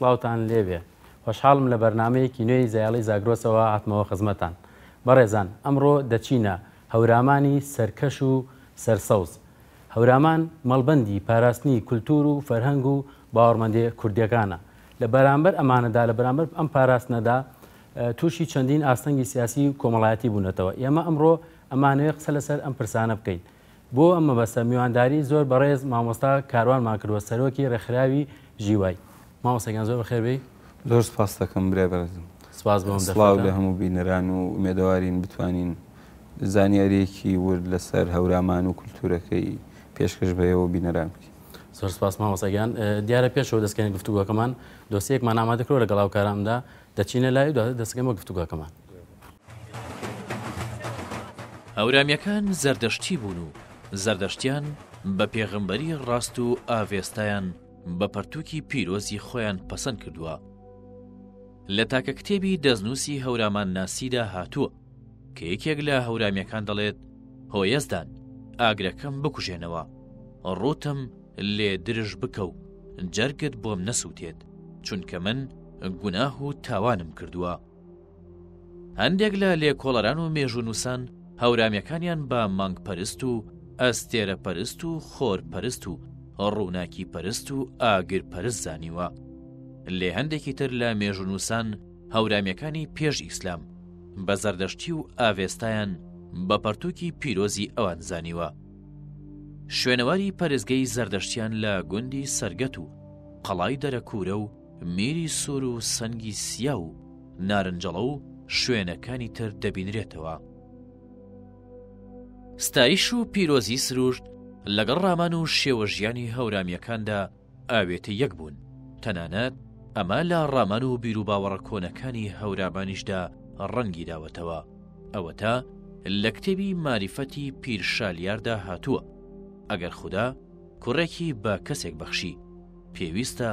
سلااوان لێبێ خۆشحاڵم لە بەرنمەیەکی نوێی زیاڵی زاگرۆسەوە هاتمەوە خزمەتان بەڕێزان ئەمڕۆ دەچینە هەورامانی سەرکەش و سەرسەوز هەورامان مەڵبندی پاراستنی کولتور و فەرهەنگ و باوەڕمەندێ کوردیەکانە لە بەرامبەر ئەمانەدا لە بەرامبەر ئەم پاراستنەدا تووشی چەندین ئاستەنگی سیاسی و کۆمەڵایەتی بوونەتەوە ئێمە ئەمڕۆ ئەمانەوەی قسە لەسەر ئەم پرسانە بکەین بۆ ئەمە بەسە میوانداری زۆر بەڕێز مامۆستا کاروانمان کردوە سەرۆکی ڕێکخراوی ژیوای ماوەسەگان زۆر بەخێبی زۆر سپاس دەکەم برێبەرزم سپاس بۆم سلااو لە هەموو بینەران و مێدەوارین بتوانین زانیارێکی ورد لەسەر هەورامان و کولتورەکەی پێشکەش بەیەوە بینەران بکە زۆر سپاس ماوەسەگان دیارە پێشەوە دەستکەین گفتوگەکەمان دۆسیەکمان ئامادەکرۆ لە گەڵاو کارامدا دەچینە لای دەستگەمە گفتوگەکەمان هەورامیەکان زەردەشتی بوون و زەردەشتیان بە پێغمبەری ڕاست و ئاڤێستایان بە پەرتووکی پیرۆزی خۆیان پەسەند کردووە لە تاکە کتێبی دەستنووسی هەورامان ناسیدا هاتووە کە یەکێک لە هەورامیەکان دەڵێت هۆیەزدان ئاگرەکەم بکوژێنەوە ڕوتم لێ درژ بکە و جەرگت بۆم نەسووتێت چونکە من گوناه و تاوانم کردووە هەندێک لە لێکۆڵەران و مێژونووسان هەورامیەکانیان بە مانگ پەرست و ئەستێرە پەرست و خۆر پەرست و ڕووناکی پەرست و ئاگر پەرست زانیوە لێ هەندێکی تر لە مێژونووسان هەورامیەکانی پێش ئیسلام بە زەردەشتی و ئاوێستایان بە پەرتووکی پیرۆزی ئەوان زانیوە شوێنەواری پەرزگەی زەردەشتیان لە گوندی سرگەت و قەڵای دەرەکوورە و میری سوور و سەنگی سیا و نارنجەڵە و شوێنەکانی تر دەبینرێتەوە ستایش و پیرۆزی سروشت لەگەڵ ڕامان و شێوە ژیانی هەورامیەکاندا ئاوێتی یەک بوون تەنانەت ئەمە لە ڕامان و بیرروباوەڕە کۆنەکانی هەورامانیشدا ڕەنگی داوەتەوە ئەوە تا لە کتێبی ماریفەتی پیرشالیاردا هاتووە ئەگەر خوددا کوڕێکی بە کەسێک بەخشی پێویستە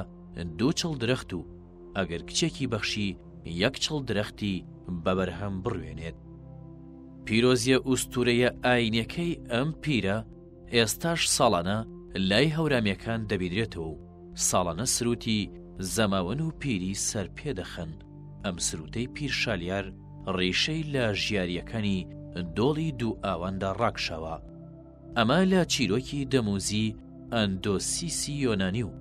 دوو چڵ درەخت و ئەگەر کچێکی بەخشی یەک چڵ درەختی بەبەرهەم بڕوێنێت پیرۆزیە ئوستورەیە ئاینەکەی ئەم پیرە ئێستاش ساڵانە لای هەورامیەکان دەبیدرێتەوە و ساڵانە سروتی زەماون و پیری سەر پێدەخن ئەم سروتەی پیرشالیار ڕیشەی لە ژیاریەکانی دۆڵی دوو ئاواندا ڕاکشاوە ئەمە لە چیرۆکی دەموزی ئەندۆسیسی یۆنانی و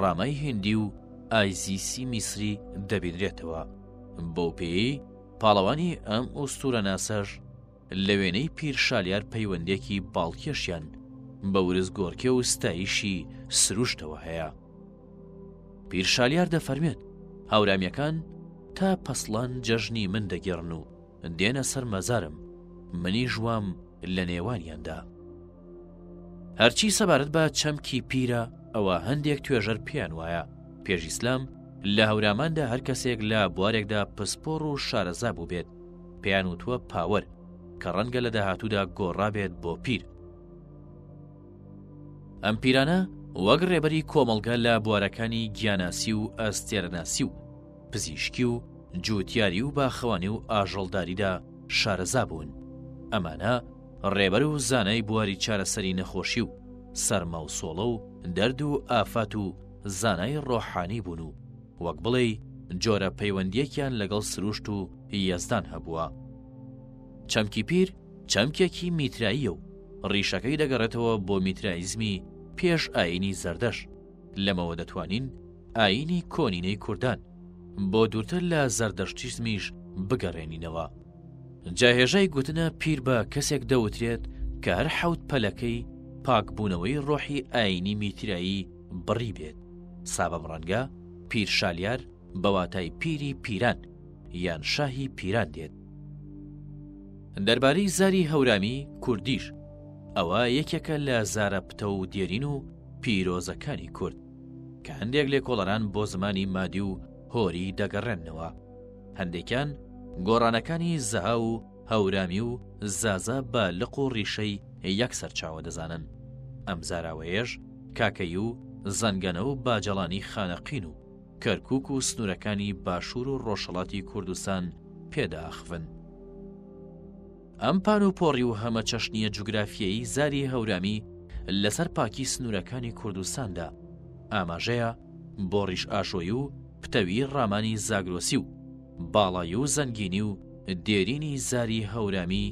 ڕامای هندی و ئایزیسی میسری دەبیدرێتەوە بۆ پێی پاڵەوانی ئەم ئوستورە ناسەش لە وێنەی پیرشالیار پەیوەندێکی باڵکێشیان بە ورز گۆرکێ و ستایشی سروشتەوە هەیە. پیرشالیار دەفەرمێت هاورامیەکان تا پەسڵان جەژنی من دەگێڕن و دێنە سەر مەزارم منی ژوام لە نێوانیاندا. هەرچی سەبارەت بە چەمکی پیرە ئەوە هەندێک توێژەر پێیان وایە پێشیسلام لە هەوراماندا هەر کەسێک لە بوارێکدا پسپۆڕ و شارەزا بوو بێت پێیان وتوە پاوەەر کە ڕەنگە لە داهاتوودا گۆڕابێت بۆ پیر ئەم پیرانە وەک ڕێبەری کۆمەلگە لە بوارەکانی گیاناسی و ئەستێرەناسی و پزیشکی و جووتیاری و باخەوانی و ئاژەڵداریدا شارەزا بوون ئەمانە ڕێبەر و زانای بواری چارەسەری نەخۆشی و سەرمە و سۆڵە و دەرد و ئافات و زانای ڕۆحانی بوون و وەک بڵێ جۆرە پەیوەندیەکیان لەگەڵ سروشت و یەزدان هەبووە چەمکی پیر چەمکێکی میتراییە و ڕیشەکەی دەگەڕێتەوە بۆ میترایزمی پێش ئاینی زەردەش لەمەوە دەتوانین ئاینی کۆنینەی کوردان بۆ دوورتر لە زەردەشتیزمیش بگەڕێنینەوە جاهێژای گوتنە پیر بە کەسێک دەوترێت کە هەر حەوت پەلەکەی پاکبوونەوەی ڕۆحی ئاینی میترایی بڕی بێت سابەم ڕەنگە پیر شالیار بەواتای پیری پیران یان شاهی پیران دێت دەربارەی زاری هەورامی کوردیش ئەوە یەکێکە لە زارە پتە و دێرین و پیرۆزەکانی کورد کە هەندێک لێ کۆڵەران بۆ زمانی مادی و هۆری دەگەڕێننەوە هەندێکیان گۆڕانەکانی زەها و هەورامی و زازە بە لق و ڕیشەی یەکسەر چاوە دەزانن ئەم زاراوەیەش کاکەی و زەنگەنە و باجەڵانی خانەقین و کەرکک و سنوورەکانی باشوور و ڕۆژەڵاتی کوردستان پێداخن ئەم پان و پۆڕی و هەمە چەشنیە جوگرافیایی زاری هەورامی لەسەر پاکی سنوورەکانی کوردستاندا ئاماژەیە بۆ ڕیش ئاشۆی و پتەوی ڕامانی زاگرۆسی و باڵای و زەنگینی و دێرینی زاری هەورامی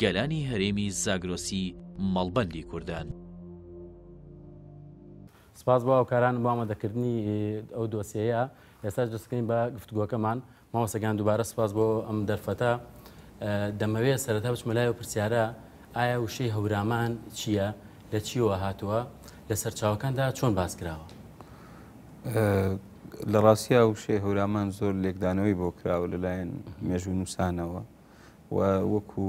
گەلانی هەرێمی زاگرۆسی مەڵبەندی کوردان. سپاس بۆ ئەوکاران بۆ ئامادەکردنی ئەو دۆسیەیە ئێستا جستکەین بە گفتگوەکەمان ماوەسەگان دووبارە سپاس بۆ ئەم دەرفەتە دەمەوێت سەرەتا بچمە لایەوە پرسیارە ئایا وشەی هەورامان چییە لە چیوە هاتووە لە سەرچاوەکاندا چۆن باز کراوە لە ڕاستیا وشێ هەورامان زۆر لێکدانەوەی بۆ کراوە لەلایەن مێژوو نووسانەوە و وەکو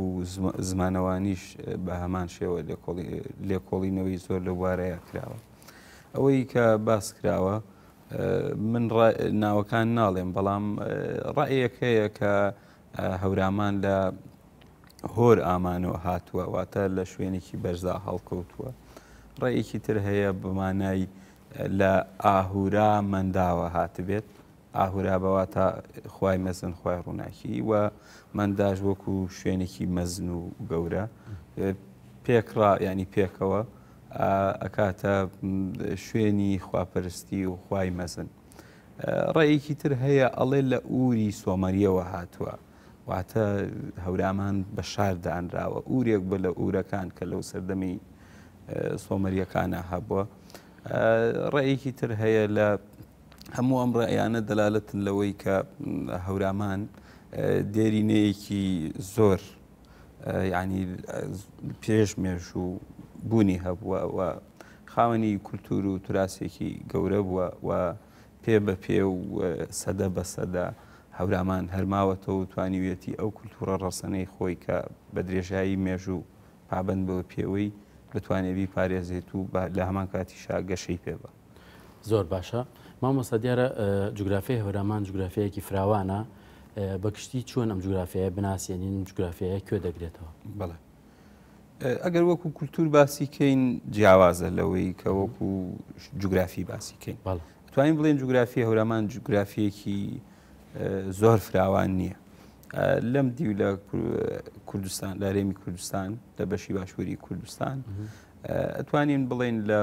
زمانەوانیش بە هەمان شێوە لێکۆڵینەوەی زۆر لەوارەیە کراوە ئەوەی کە باس کراوە من ناوەکان ناڵێم بەڵام ڕایەک هەیە کە هەورامان لە هۆر ئامانەوە هاتووە واتە لە شوێنێکی بەرزدا هەڵکەوتووە ڕێیەکی تر هەیە بمانای لە ئاهورا منداوە هاتبێت ئاهورا بەوا تا خی مەزن خی ڕووناکی وە منداش وەکو شوێنێکی مەزن و گەورە پێکڕا ینی پێکەوە ئەکاتە شوێنی خواپەرستی و خی مەزن ڕێیەکی تر هەیە ئەڵێ لە ئووری سۆمەریەوە هاتووە واتە هەورامان بە شاردانراوە ئورێک بە لە ئورەکان کە لەو سەردەمی سۆمەریەکانە هەبووە ڕێیەکی تر هەیە لە هەموو ئەم ڕێیانە دەلالەتن لەوەی کە هەورامان دێرینەیەکی زۆر ینی پێش مێش و بوونی هەبووە و خاوەنی کولتور و توراسێکی گەورە بووە و پێ بە پێ و سەدە بە سەدا هەورامان هەرماوەتەوە توانیوێتی ئەو کولتورە ڕەسەنەی خۆی کە بە درێژایی مێژوو پابند بۆ پێوەی بتوانێبی پارێزێت و لە هەمان کاتیشا گەشەی پێبە زۆر باشە مامۆستا دیارە جوگرافی هەورامان جوگرافەیەکی فراوانە بە کشتی چۆن ئەم جوگرافیە بناسیێنین جوگرافیە کوێ دەگرێتەوە بڵێ ئەگەر وەکو کولتور باسیکەین جیاوازە لەوەی کە وەکو جوگرافی باسیکەین توانین بڵێن جوگرافی هەورامان جوگرافیەکی زۆر فراوان نییە لەم دیو لە کوردستان لارێمی کوردستان لە بەشی باشووری کوردستان ئەتوانین بڵێن لە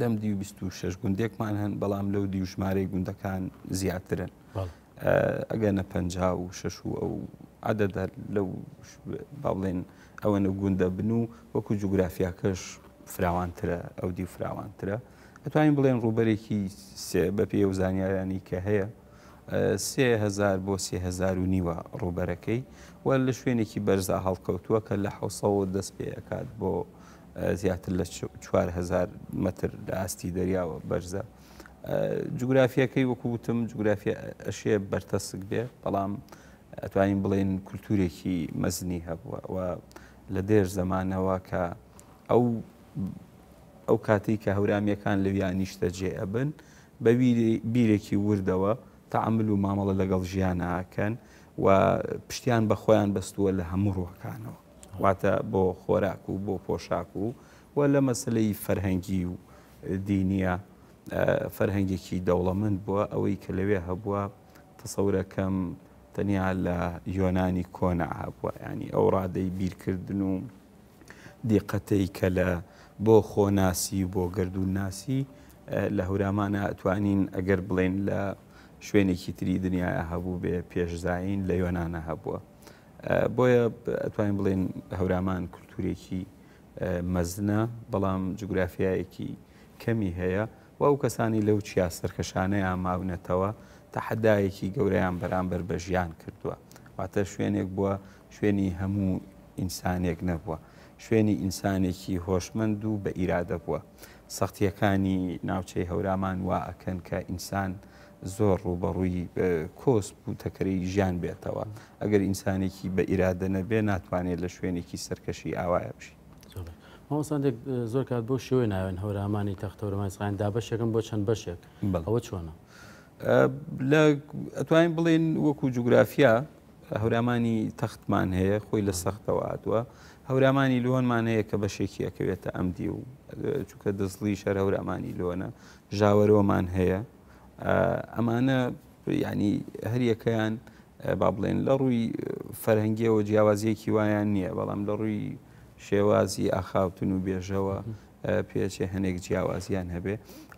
لەم دی 26 گوندێکمان هەن بەڵام لەو دی و ژمارەی گوندەکان زیاترن ئەگەنە پ و شش و ئەو عادەدا لەو با بڵێن ئەوەنە گوندە بن و وەکو جوگرافیاکەش فراوانترە ئەو دی فراوانترە ئەتوانین بڵێن ڕوبەرێکی بە پێ و زانیارانی کە هەیە سهزار بۆ سهزار و نیوە ڕوبەرەکەی و لە شوێنێکی بەرزا هەڵکەوتووە کە لە حوسەوە دەست پێ ئەکات بۆ زیاتر لە 4هزار متر ئاستی دەریاوە بەرزە. جوگرافیەکەی وەکووتم جوگرافیا ئەشێ بەرتەسک بێ بەڵام ئەتوانین بڵێن کولتورێکی مەزنی هەبووە لە دێر زمانەوە کە ئەو ئەو کاتی کە هەورامیەکان لەویانیشتە جێ ئەبن بە بیرێکی وردەوە تەعمل و مامەڵە لەگەڵ ژیانەکەن و پشتیان بە خۆیان بەستووە لە هەموو ڕۆکانەوە واتە بۆ خۆراک و بۆ پۆشاک و وە لە مەسلەی فەرهەنگی و دینیە فەرهەنگێکی دەوڵەمند بووە ئەوەی کە لەوێ هەبووە تەسەورەکەم تەنیا لە یۆنانی کۆنەعا بووە ینی ئەو ڕادەی بیرکردن و دیقەتەی کە لە بۆ خۆناسی بۆ گردون ناسی لە هورامانە ئەتوانین ئەگەر بڵێن لە شوێنێکی تری دنیاە هەبوو بێ پێشزین لە یۆنانە هەبووە بۆیە ئەتوانین بڵێن هەورامان کولتورێکی مەزنە بەڵام جوگرافیایەکی کەمی هەیە و ئەو کەسانی لەو چیا سەرکەشانەیان ماونەتەوە تەحەدایەکی گەورەیان بەرامبەر بە ژیان کردووە واتە شوێنێک بووە شوێنی هەموو ئینسانێک نەبووە شوێنی ئینسانێکی هۆشمەند و بە ئیرادە بووە سەختیەکانی ناوچەی هەورامان وا ئەکەن کە ئینسان زۆر ڕوبەڕووی کۆس بوو تەکەری ژیان بێتەوە ئەگەر ئینسانێکی بە ئیرادە نەبێ ناتوانێت لە شوێنێکی سەرکەشی ئاوایە بشی ماوەسانێک زۆر کات بۆ شوێ ناوێن هەورامانی تەختەوەمانسخان دا بەشێکم بۆ چەند بەشێک ئەوە چۆنە لە ئەتوانین بڵێن وەکو جوگرافیا هەورامانی تەختمان هەیە خۆی لە سەختەوە هاتووە هەورامانی لۆنمان هەیە کە بەشێکی ئەەکەوێتە ئەمدی و چونکە دەستلی شەر هەورامانی لۆنە ژاوەرۆمان هەیە ئەمانە ینی هەریەکەیان با بڵێن لە ڕووی فەرهنگیەوە جیاوازیەکی وایان نییە بەڵام لە ڕووی شێوازی ئاخاوتن و بێژەوە پێچێ هەنێک جیاوازیان هەبێ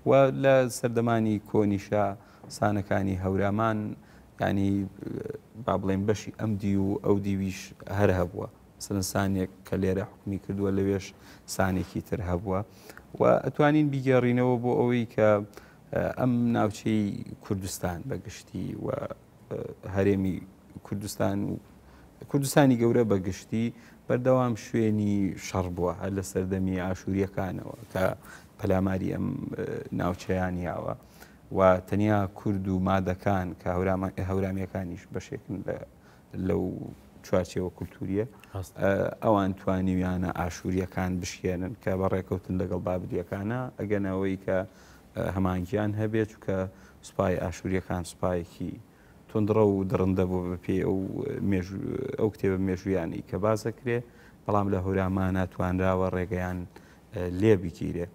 و لە سەردەمانی کۆنیشا سانەکانی هەورامان ینی با بڵێن بەشی ئەم دی و ئەو دیویش هەر هەبووە سنسانێک کە لێرە حکمی کردووە لەوێش سانێکی تر هەبووە و ئەتوانین بیگەڕینەوە بۆ ئەوەی کە ئەم ناوچەی کوردستان بەگشتی و هەرێمی کوردستان و کوردستانی گەورە بەگشتی بەردەوام شوێنی شەڕ بووە هەر لە سەردەمی ئاشووریەکانەوە کە پەلاماری ئەم ناوچەیان یاوە و تەنیا کورد و مادەکان کە هەورامیەکانیش بەشێکن لەو چوارچەوە کولتوریە ئەوان توانیویانە ئاشووریەکان بشکێنن کە بەڕێکەوتن لەگەڵ بابلیەکانە ئەگەنەوەی کە هەمانگییان هەبێت کە سوپای ئاشوریەکان سوپایەکی تندڕە و درڕندە بۆ بەپێ ئەو کتێبە مێژویانی کە بازەکرێ بەڵام لە هۆرامان ناتوانراوە ڕێگەیان لێ بگیرێ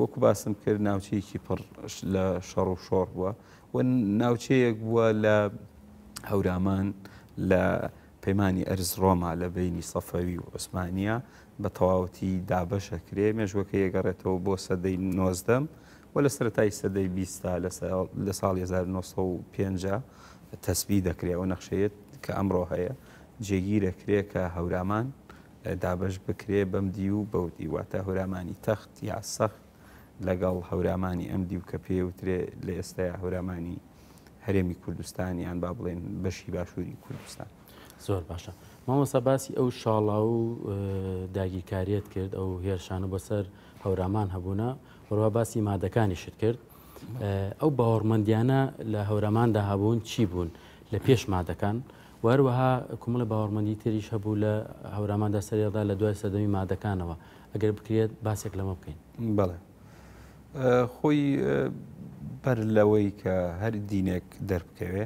وەکو باسم کرد ناوچەیەکی پڕ لە شەڕ و شۆڕ بووە و ناوچەیەک بووە لە هەورامان لە پەیمانانی ئەرز ڕۆما لە بینی سەفەوی و عوسمانیا بە تەواوەتی دابەشەکرێ مێژوەکە یەگەڕێتەوە بۆ سەدەی نۆزدەم. و لە سەتای سەدەی بیستا لە ساڵ 1950 تەسببی دەکرێەوە نەخشەیەت کە ئەمڕۆ هەیە جێگیرەکرێ کە هەورامان دابش بکرێ بەمدی و بەوتیواتە هەورامانی تەخت یا سەخت لەگەڵ هەورامانی ئەمدی و کە پێوترێ لە ئێستا هەورامانی هەرێمی کوردستان یان با بڵێن بەشی باشووری کوردستان زۆر باشە مامۆسا باسی ئەو شاڵا و داگیرکاریت کرد ئەو هێرشانە بەسەر هەورامان هەبوونا بڕوا باسی مادەکانیشت کرد ئەو باوەڕمەندیانە لە هەورەماندا هەبوون چی بوون لە پێش مادەکان وەروەها کومڵە باوەڕمەندی تریش هەبوو لە هەوراماندا سەرێڵدا لە دوای سەدەمی مادەکانەوە ئەگەر بکرێت باسێک لەمە بکەین بڵێ خۆی بەر لەوەی کە هەر دینێک دەربکەوێ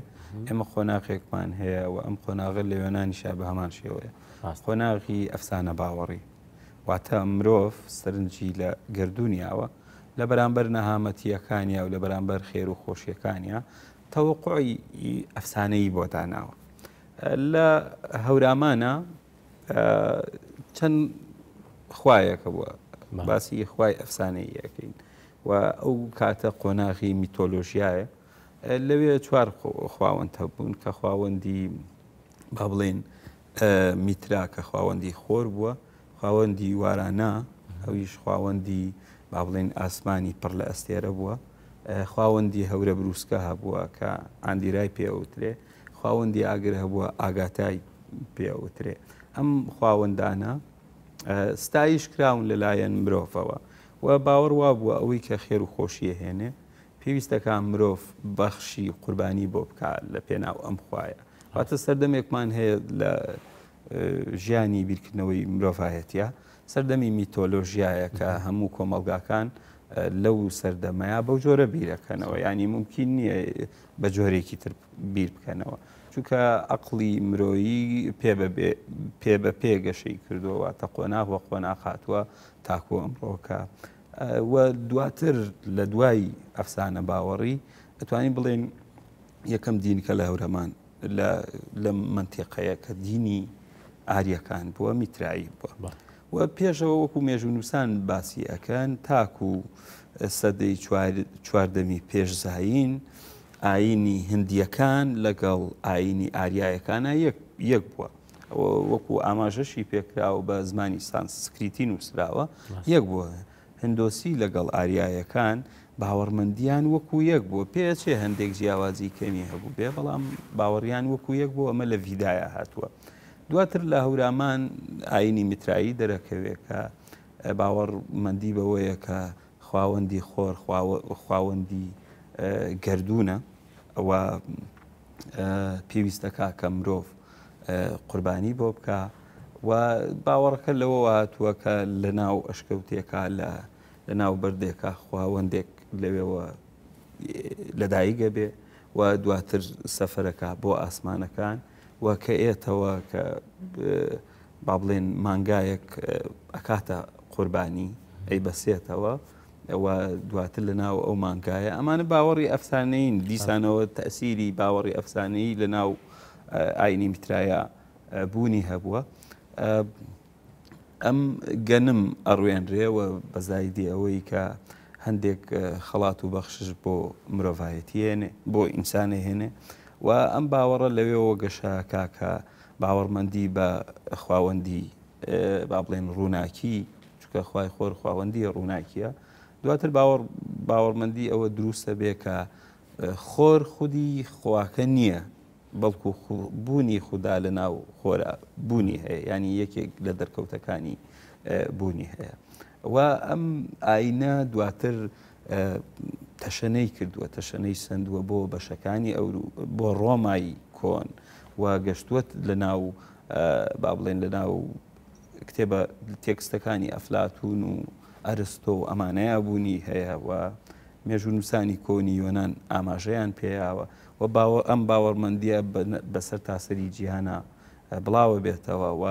ئێمە خۆناقێکمان هەیە و ئەم خۆناغر لە وێنانیشە بە هەمان شێوەیە خۆناغی ئەفسانە باوەڕی واتە مرۆڤ سەرنجی لە گردردونیاوە لە بەرامبەر نەهامەتیەکانیا و لە بەرامبەر خێر و خۆشیەکانیا تەوەقعی ئەفسانەی بۆتان ناوە لە هەورامانە چەند خوایەکە بووە باسی خوای ئەفسانەی یەکەین و ئەو کاتە قۆناغی میتۆلۆژیایە لەوێ چوار خواوەند هەبوون کە خواوەندی با بڵێن میترا کە خواوەندی خۆر بووە خواوەندی وارانە ئەویش خواوەندی با بڵێن ئاسمانی پڕ لە ئەستێرە بووە خاوەندی هەورە بروسکە هەبووە کە ئاندیرای پێوترێ خاوەندی ئاگر هەبووە ئاگاتای پێوترێ ئەم خاوەندانە ستایش کراون لەلایەن مرۆڤەوە و باوەڕ وا بووە ئەوەی کە خێر و خۆشیە هێنێ پێویستەکان مرۆڤ بەخشی قوربانی بۆ بکات لە پێناو ئەم خوایە واتە سەردەمێکمان هەیە لە ژیانی بیرکردنەوەی مرۆڤایەتە سەردەمی میتۆلۆژیایە کە هەموو کۆمەلگاکان لەو سەردەمەیە بەو جۆرە بیرەکەنەوە ینی ممکن نییە بە جۆرێکی تر بیر بکەنەوە چونکە ئەقلی مرۆیی پێ بە پێگەشەی کردووە تە قۆناغ وە قۆنا خاتووە تاکۆ ئەمڕۆکە و دواتر لە دوای ئەفسانە باوەڕی ئەتوانین بڵێن یەکەم دینکە لە هەورەمان لە منتیقەیە کە دینی ئاریەکان بووە میترایی بووە. و پێشەوە وەکو مێژونووسان باسی ئەەکەن تاکو سەدەی چواردەمی پێشزین ئاینی هندیەکان لەگەڵ ئاینی ئاریایەکانە یەک بووە وەکو ئاماژەشی پێکراوە بە زمانی سانسکریتی نووسراوە یەک بووە هندۆسی لەگەڵ ئاریایەکان باوەڕمەندیان وەکو یەک بووە پێچێ هەندێک جیاوازی کەمی هەبوو بێ بەڵام باوەڕیان وەکو یەک بوو ئەمە لە ویدایە هاتووە دواتر لە هەورامان ئاینی میترایی دەرەکەوێت کە باوەڕمەندی بەوەیە کە خواوەندی خۆر خواوەندی گردونە ئەوە پێویستەکە کە مرۆڤ قوربانی بۆ بکە و باوەڕەکە لەوە هاتووەکە لە ناو ئەشکەوتێکا لە لە ناو بردێکە خواوەندێک لەوێەوە لەدایکگە بێ و دواتر سەفەرەکە بۆ ئاسمانەکان و کە ئێتەوە کە با بڵێن مانگایەک ئەکاتە قوربانی ئەی بەسێتەوە دواتر لە ناو ئەو مانگایە ئەمانە باوەڕی ئەفسانەین دیسانەوە تەسیری باوەڕی ئەفسانەی لە ناو ئاینی میترایە بوونی هەبووە ئەم گەنم ئەڕوێنرێەوە بەزایدی ئەوەی کە هەندێک خەڵات و بەخشش بۆ مرۆڤایەتی هێنێ بۆ ئینسانە هێنێ و ئەم باوەڕە لەوێەوە گەشە کاکە باوەڕمەندی بە خواوەندی با بڵێن ڕووناکی چکە خی خۆر خواوەندی ڕووناکیە دواتر باوەڕمەندی ئەوە دروستە بێ کە خۆر خودی خواکە نییە بەڵکو بوونی خوددا لە ناو خۆرە بوونی هەیە ینی یەکێک لە دەرکەوتەکانی بوونی هەیە و ئەم ئاینە دواتر تەشەنەی کردووە تەشەنەی سندووە بۆ بەشەکانی ئەو بۆ ڕۆمایی کۆن و گەشتوت لە ناو با بڵێن لە ناو کتێبە تێکستەکانی ئەفلاتون و ئەرستۆ و ئەمانەیە بوونی هەیە و مێژ و نووسانی کۆنی یۆناان ئاماژەیان پێیاوە و باوە ئەم باوەڕمەندیە بەسەر تاسەری جیهانە بڵاوە بێتەوە و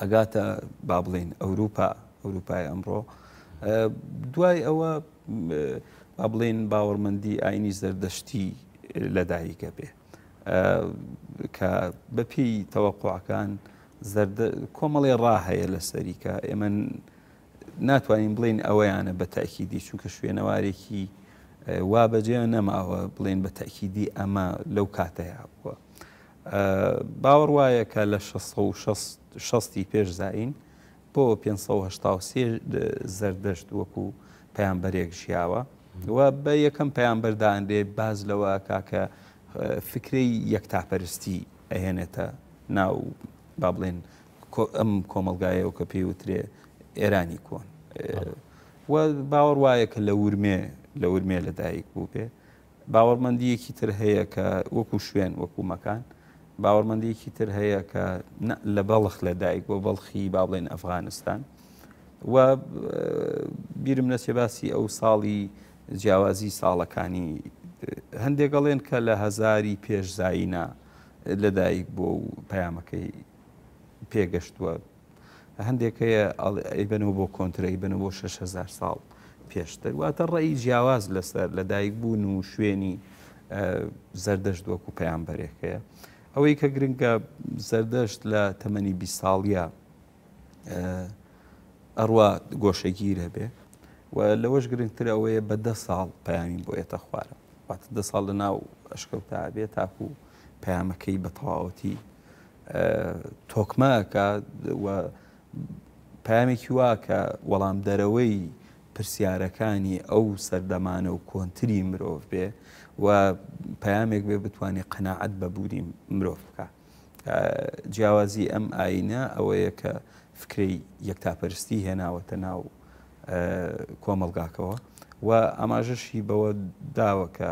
ئەگاتە با بڵین ئەوروپا ئەوروپای ئەمڕۆ دوای ئەوە با بڵێن باوەڕمەندی ئاینی زەردەشتی لەدایکە بێ کە بەپی تەوەقعەکان کۆمەڵی ڕاهەیە لە سەریکە ئێمە ناتوانین بڵین ئەوەیانە بە تاکیدی چونکە شوێنەوارێکی وا بەجێ نەماوە بڵێن بە تاکیدی ئەمە لەو کاتەیە بووە باوەڕ وایە کە لە 16 پێش زین بۆ 5 1970 زەردەشت وەکو پەیان بەرێک ژیاوە و بە یەکەم پێیان بەردان دێ باز لەوە کاکە فکری یەکتاپەرستی ئەهێنێتە ناو با بڵێن ئەم کۆمەلگایەوە کە پێی وترێ ئێرانی کۆن و باوەڕ وایە کە لە ورمێ لە ورمێ لەدایک بوو پێ باوەڕمەندیەکی تر هەیە کە وەکو شوێن وەکو مەکان باوەڕمەندیەکی تر هەیە کە لە بەڵخ لە دایک بۆ بەڵخی با بڵێن ئەفغانستان و بیرم لە سێباسی ئەو ساڵی جیاوازی ساڵەکانی هەندێکگەڵێن کە لە هزاری پێشزایینا لەدایک بۆ و پەیامەکەی پێگەشتووە هەندێک هەیە ئەیبنەوە بۆ کۆنترەی بنە بۆ 6هزار ساڵ پێشتر واتە ڕێی جیاواز لەسەر لەدایک بوون و شوێنی زەردەشت وەکو پەیامبەرێکەیە ئەوەی کە گرنگە زەردەشت لە تەمەنی بی ساڵە ئەڕوا گۆشەگیرە بێ و لەوەش گرنگتر ئەوەیە بە دە ساڵ پامین بۆیەتە خوارە باتە دە ساڵ لە ناو ئەشکە تابێت تاکو پامەکەی بە تەواوەتی تۆکمەکە پامێکی واکە وەڵام دەرەوەی پرسیارەکانی ئەو سەردەمانە و کۆنتری مرۆڤ بێ و پامێک بێ بتوانێت قەنەعەت بەبووری مرۆڤ بکە جیاوازی ئەم ئاینە ئەوەیە کە فکری یەکتاپەرستی هێناوەتە ناو کۆمەلگاکەوە و ئاماژەشی بەوە داوەکە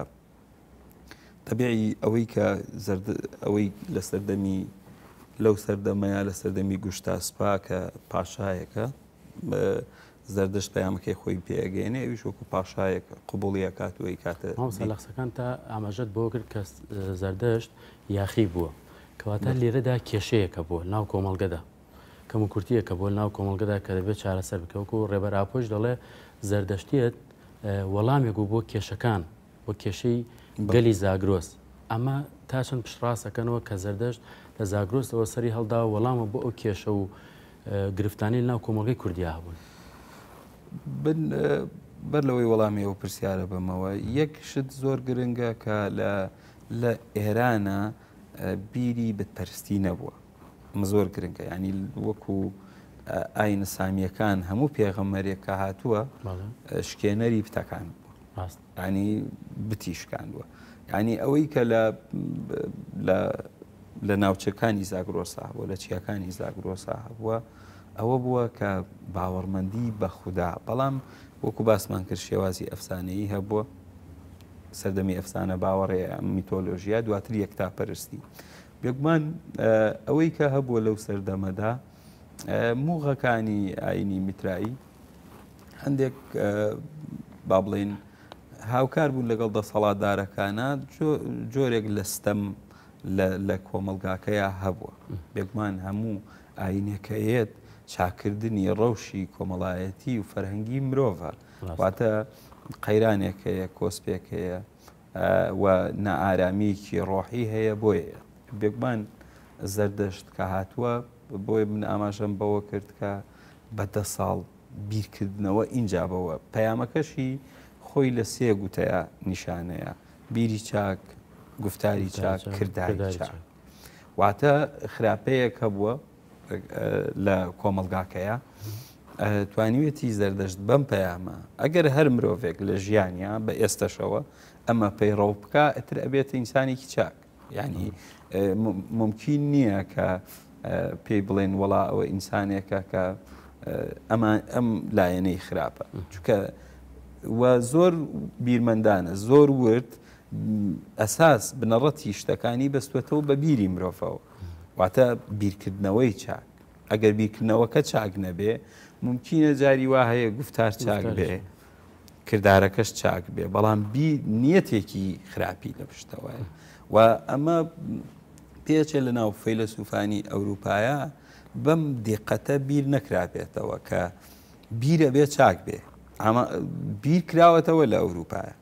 تەبیعی ئەوەی کە ئەوەی لە سەردەمی لەو سەردەمەیە لە سەردەمی گوشتا سپا کە پاشایەکە زەردەشت پەیامەکەی خۆی پێگەێنێ ویش وەکو پاشایەک قوبڵی کاتوەی کاتە سەلەخسەکان تا ئاماژەت بۆ کرد کە زەردەشت یاخی بووە کەواتە لێرەدا کێشەیەەکە بووە ناو کۆمەڵگەدا کەم و کورتیە کە بۆ ناو کۆمەلگەدا کە دەبێت چارەسەر بکەوکو و ڕێبەراپۆش دەڵێ زەردەشتێت وەڵامێک و بۆ کێشەکان بۆ کێشەی گەلی زاگرۆس ئەمە تا چەند پشڕاستەکەنەوە کە زەردەشت لە زاگرۆستەوە سەری هەڵدا وەڵامە بۆ ئەو کێشە و گرفتانی ناو کۆمەڵگەی کوردیا هەبوون بەر لەوەی وەڵامی ئەو پرسیارە بمەوە یەک شت زۆر گرنگە کە لە ئێرانە بیری بەتەرسی نەبووە زۆر گرنگە ینی وەکو ئاین سامیەکان هەموو پێغەمەرێکە هاتووە شکێنەری پتەکان ینی بتیشکاندووە ینی ئەوەی کە لە ناوچەکانی زاگرۆسا بووە لە چیەکانی زاگرۆسا هەبووە ئەوە بووە کە باوەڕمەندی بە خوددا بەڵام وەکو باسمان کرد شێوازی ئەفسانەیی هەبووە سەردەمی ئەفسانە باوەڕێ میتۆلۆژیا دواتر یەکتا پەرستی. یەکمان ئەوەی کە هەبووە لەو سەردەمەدا موغەکانی ئاینی میترایی هەندێک با بڵین هاوکار بوون لەگەڵ دەسەڵاتدارەکانە جۆرێک لە ستەم لە کۆمەلگاکەیە هەبووە بێکمان هەموو ئاینەکەیەت چاکردنی ڕەوشی کۆمەڵایەتی و فەرهەنگی مرۆڤە واتە قەیرانێکەیە کۆسپێکەیە و نەئارامێکی ڕۆحی هەیە بۆیە بێگومان زەردەشت کە هاتووە بۆی من ئاماژەم بەوە کرد کە بەدە ساڵ بیرکردنەوە اینجا بەوە پەیامەکەشی خۆی لە سێ گوتەیە نیشانەیە بیری چاک گفتاری چاک کردداری چاک واتە خراپەیە کە بووە لە کۆمەلگاکەیە توانیوێتی زەردەشت بەم پەیامە ئەگەر هەر مرۆڤێک لە ژیانیا بە ئێستەشەوە ئەمە پەیڕەو بکە ئەتر ئەبێتە ئینسانێکی چاک یعنی ممکن نییە کە پێی بڵێن وڵا ئەوە ئینسانێکە کە ئەم لایەنەی خراپە چکە زۆر بیرمەندانە زۆر ورد ئەساس بنەڕەتی شتەکانی بەستوێتەوە بە بیری مرۆڤەوە واتە بیرکردنەوەی چاک ئەگەر بیرکردنەوەکە چاک نەبێ ممکنە جاری وا هەیە گفتار چاک بێ کردارەکەش چاک بێ بەڵام بی نیەتێکی خراپی لە پشتەوەە و ئەمە پێچێ لە ناو فەیلە سوفانی ئەوروپایە بەم دقەتە بیر نەکرابێتەوە کە بیرە بێ چاک بێ بیر کراوەتەوە لە ئەوروپایە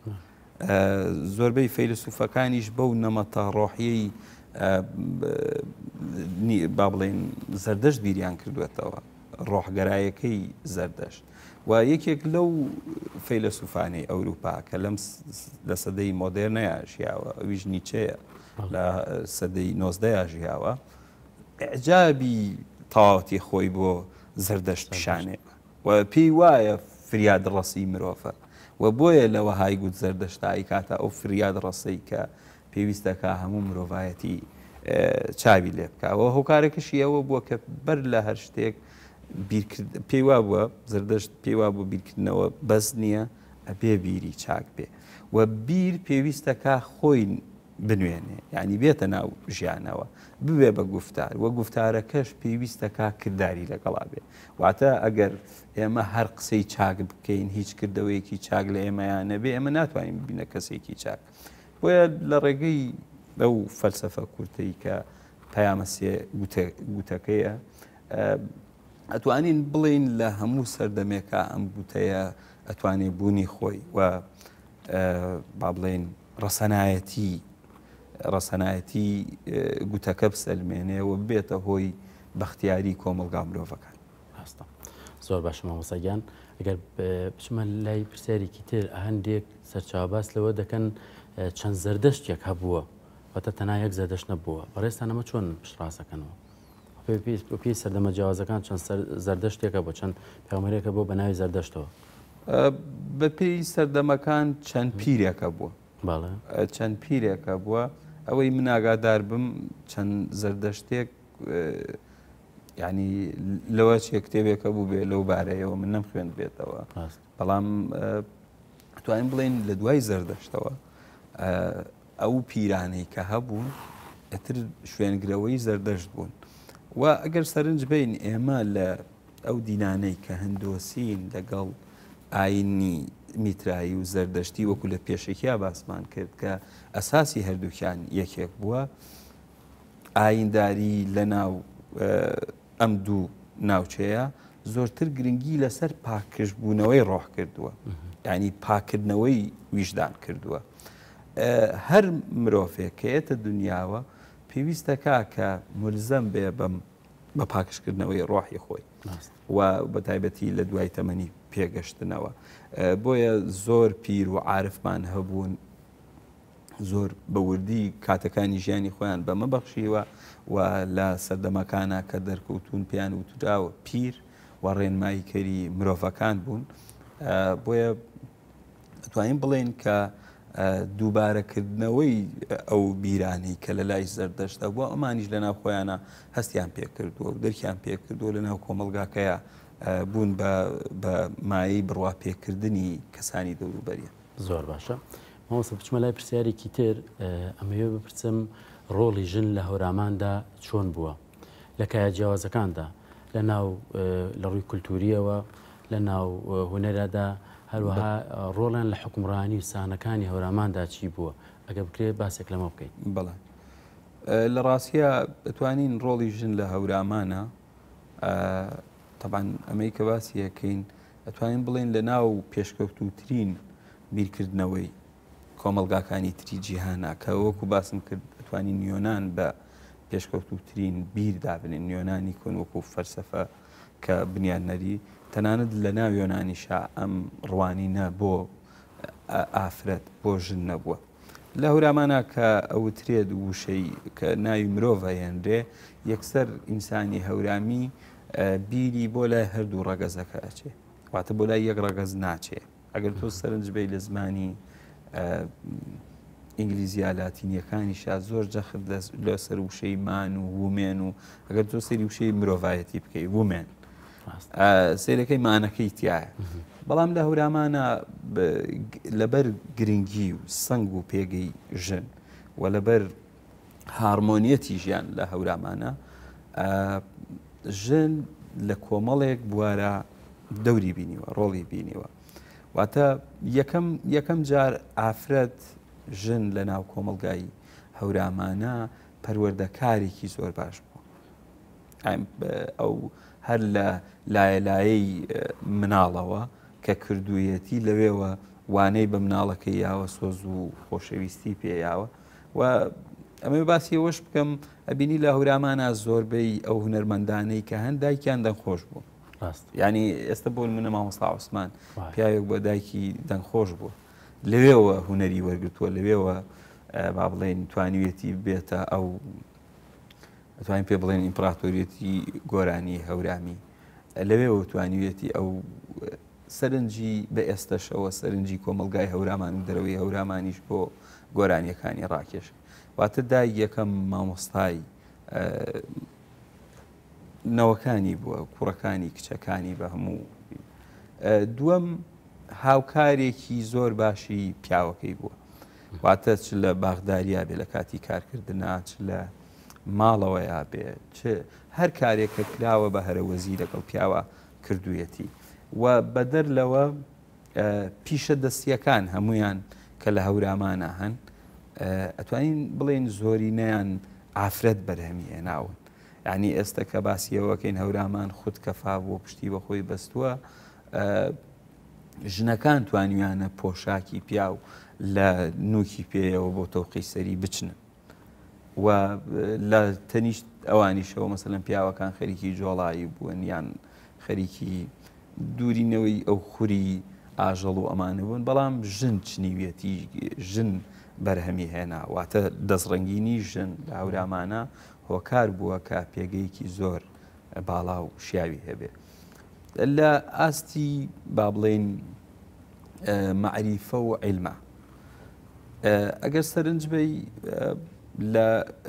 زۆربەی فەیلە سوفەکانیش بەو نەمەتە ڕۆحیەی با بڵێن زەردەشت بیریان کردوێتەوە ڕۆحگەرایەکەی زەردەشت و یەکێک لەو فەیلە سوفانەی ئەوروپا کە لەم لە سەدەی مۆدررنەیە شیاوە ئەویش نیچەیە لە سەدەی نۆزدەیژی هاوە ئەجابی تاواتی خۆی بۆ زردەشت پیشانێ و پێی وایە فریاد ڕەسی مرۆڤە و بۆیە لەوە هایگووت زەردەشتایی کاتە ئەو فریاد ڕسەی کە پێویستەکە هەموو مرۆڤایەتی چاوی لێ بکەوە هۆکارێکشی ئەوە بووە کە بەر لە هەر شتێک پێیوا بووە زردەشت پێیوا بۆ بیرکردنەوە بەس نییە ئەبێ بیری چاک بێ و بیر پێویستەکە خۆی بنوێنێ ینی بێتە ناو ژیانەوە ببێ بە گفتار وە گفتارەکەش پێویستە کا کردداری لەگەڵا بێ واتە ئەگەر ئێمە هەر قسەی چاک بکەین هیچ کردەوەیەکی چاک لە ئێمەیان نەبێ ئێمە ناتوانین ببینە کەسێکی چاک وە لە ڕێگەی ئەو فەلسفە کورتی کە پەیامەسێ گوتەکەیە ئەتوانین بڵین لە هەموو سەردەمێکە ئەم گوتەیە ئەتوانێ بوونی خۆی و با بڵێن ڕسەنایەتی ڕەسەنایەتی گوتەکە بسەلمێنێ و بێتە هۆی بەختیاری کۆمەلگا مرۆڤەکان هەستە زۆر باشە مامۆسەگیان ئەگەر بچمە لای پرسیارێکی تر هەندێک سەرچاوباس لەوە دەکەن چەند زەردەشتێک هەبووە بەتە تەنا یەک زەردەش نەبووە بەڕێستانەمە چۆن پشڕاستەکەنەوە پێی سەردەمە جیاوازەکان چەند زەردەشتێکە بۆ چەند پێمەرێکە بۆ بەناوی زەردەشتەوە بە پێی سەردەمەکان چەند پیرێکە بووە چەند پیرێکە بووە ئەوەی من ئاگادار بم چەند زەردەشتێک ینی لەوە چێک کتێبێکە بوو بێ لەو بارەیەوە من نەم خوێن بێتەوە بەڵام توانین بڵین لە دوای زەردەشتەوە ئەو پیرانەی کە هەبوون ئەتر شوێنگرەوەی زەردەشت بوون و ئەگەر سەرنج بین ئێمە لە ئەو دینانەی کە هەندۆسین لەگەڵ ئاینی میترایی و زەردەشتی وەکو لە پێشێکیا باسمان کرد کە ئەساسی هەردووکیان یەکێک بووە ئاینداری لە ناو ئەم دوو ناوچەیە زۆرتر گرنگی لەسەر پاکشبوونەوەی ڕۆح کردووە ینی پاکردنەوەی ویژدان کردووە هەر مرۆڤێکەیەتە دنیاوە پێویستە کا کە ملزەم بێ بەم بە پاکشکردنەوەی ڕۆحی خۆی و بە تایبەتی لە دوای تەمەنی پێگەشتنەوە بۆیە زۆر پیر و عاعرفمان هەبوون زۆر بەوردی کاتەکانی ژیانی خۆیان بەمە بەخشیوە و لە سەردەمەکانە کە دەرکەوتون پیان و توراوە پیر و ڕێنماییکەری مرۆڤەکان بوون بۆیە توانین بڵێن کە دووبارەکردنەوەی ئەو بیرانی کە لە لای زەردەشتە بووە ئەمانیش لەناو خۆیانە هەستیان پێکردووە و دەرکیان پێکردووە لەناو کۆمەلگاکەیە بوون بە مایی بڕوا پێکردنی کەسانی دەوروبەریە زۆر باشە مامەسە بچمە لای پرسیارێکی تر ئەمەوێ بپرسم ڕۆڵی ژن لە هەوراماندا چۆن بووە لە کایە جیاوازەکاندا لە ناو لە ڕووی کولتوریەوە لە ناو هوەرادا هەروەها ڕۆڵان لە حکمڕانی سانەکانی هەوراماندا چی بووە ئەگە بکرێت باسێک لەمە بکەیت بڵێ لە ڕاستیە بتوانین ڕۆڵی ژن لە هەورامانە طبعاان ئەمەی کە باسی یەکەین ئەتوانین بڵین لە ناو پێشکەوتوترین بیرکردنەوەی کۆمەلگاکانی تری جیهانا کە وەکو باسم کرد ئەتوانین نیۆنان بە پێشکەوتوترین بیر دابنین نیۆنانی کۆن وەکو فەرسەفە کە بنیانەری تەنانەت لە ناو یۆنانیشا ئەم ڕوانینە بۆ ئافرەت بۆ ژن نەبووە. لە هورامانە کە ئەوترێت وشەی کە ناوی مرۆڤ هەیەندرێ یەکسەر ئینسانی هەورامی بیری بۆ لای هەردوو ڕەگەزەکە ئەچێ واتە بۆ لای یەک ڕەگەز ناچێ ئەگەر تۆ سەرنج بی لە زمانی ئینگلیزییا لاتینیەکانی شا زۆر جەخت لە سەر وشەی مان و ومێن و ئەگەر تۆ سەری وشەی مرۆڤایەتی بکەی ومێن سیرەکەی مانەکەی تایە بەڵام لە هەورامانە لەبەر گرنگی و سنگ و پێگەی ژن و لەبەر هارمۆنیەتی ژیان لە هەورامانە ژن لە کۆمەڵێک بوارە دەوری بینیوە ڕۆڵی بینیوە واتە یەکەم جار ئافرەت ژن لە ناو کۆمەلگایی هەورامانە پەروەردەکارێکی زۆر باش بوو ئەو هەر لە لایەلایەی مناڵەوە کە کردوویەتی لەوێەوە وانەی بە مناڵەکەی یاوە سۆز و خۆشەویستی پێیاوە و ئەمە باسی وەش بکەم ئەبینی لە هەورامانە زۆربەی ئەو هوەرمەندانەی کە هەندایکیان دەنخۆش بوو ینی ئێستا بۆن منە مامۆستا عوسمان پیاوێک بۆ دایکی دەنخۆش بوو لەوێەوە هوەری وەرگتووە لەوێەوە با بڵێن توانوێتی بێتە ئەو توانین پێ بڵێن ئیمپراتۆریەتی گۆرانی هەورامی لەوێەوە توانوێتی ئەو سەرنجی بە ئێستەشەوە سەرنجی کۆمەلگای هەورامانی دەرەوەی هەورامانیش بۆ گۆرانیەکانی ڕاکێشە واتە دای یەکەم مامۆستای نەوەکانی بووە کوڕەکانی کچەکانی بە هەموو دووەم هاوکارێکی زۆر باشی پیاوەکەی بووە واتە چ لە باغداریا بێ لە کاتی کارکردنا چ لە ماڵەوە یا بێ هەر کارێکە کراوە بە هەرەوەزی لەگەڵ پیاوە کردوویەتی و بەدەر لەوە پیشە دەستیەکان هەمویان کە لە هەورامانە هەن ئەتوانین بڵێن زۆرینیان ئافرەت بەرهەمیە ناون ینی ئێستا کە باسیەوەکەین هەورامان خود کەفا بۆ پشتی بە خۆی بەستووە ژنەکان توانیانە پۆشاکی پیاو لە نوکی پێیەوە بۆ تۆقی سەری بچنن و لە تەنیشت ئەوانیشەوە مەسەن پیاوەکان خەریکی جۆڵایی بوون یان خەریکی دوورینەوەی ئەو خوری ئاژەڵ و ئەمانە بوون بەڵام ژن چنیویەتی ژن بەرهەمی هێنا واتە دەستڕنگینی ژن لە ئەورامانە هۆکار بووە کە پێگەیکی زۆر باڵا و شیاوی هەبێ لە ئاستی با بڵێن معریفە و عیلما ئەگەر سەرنج بی لە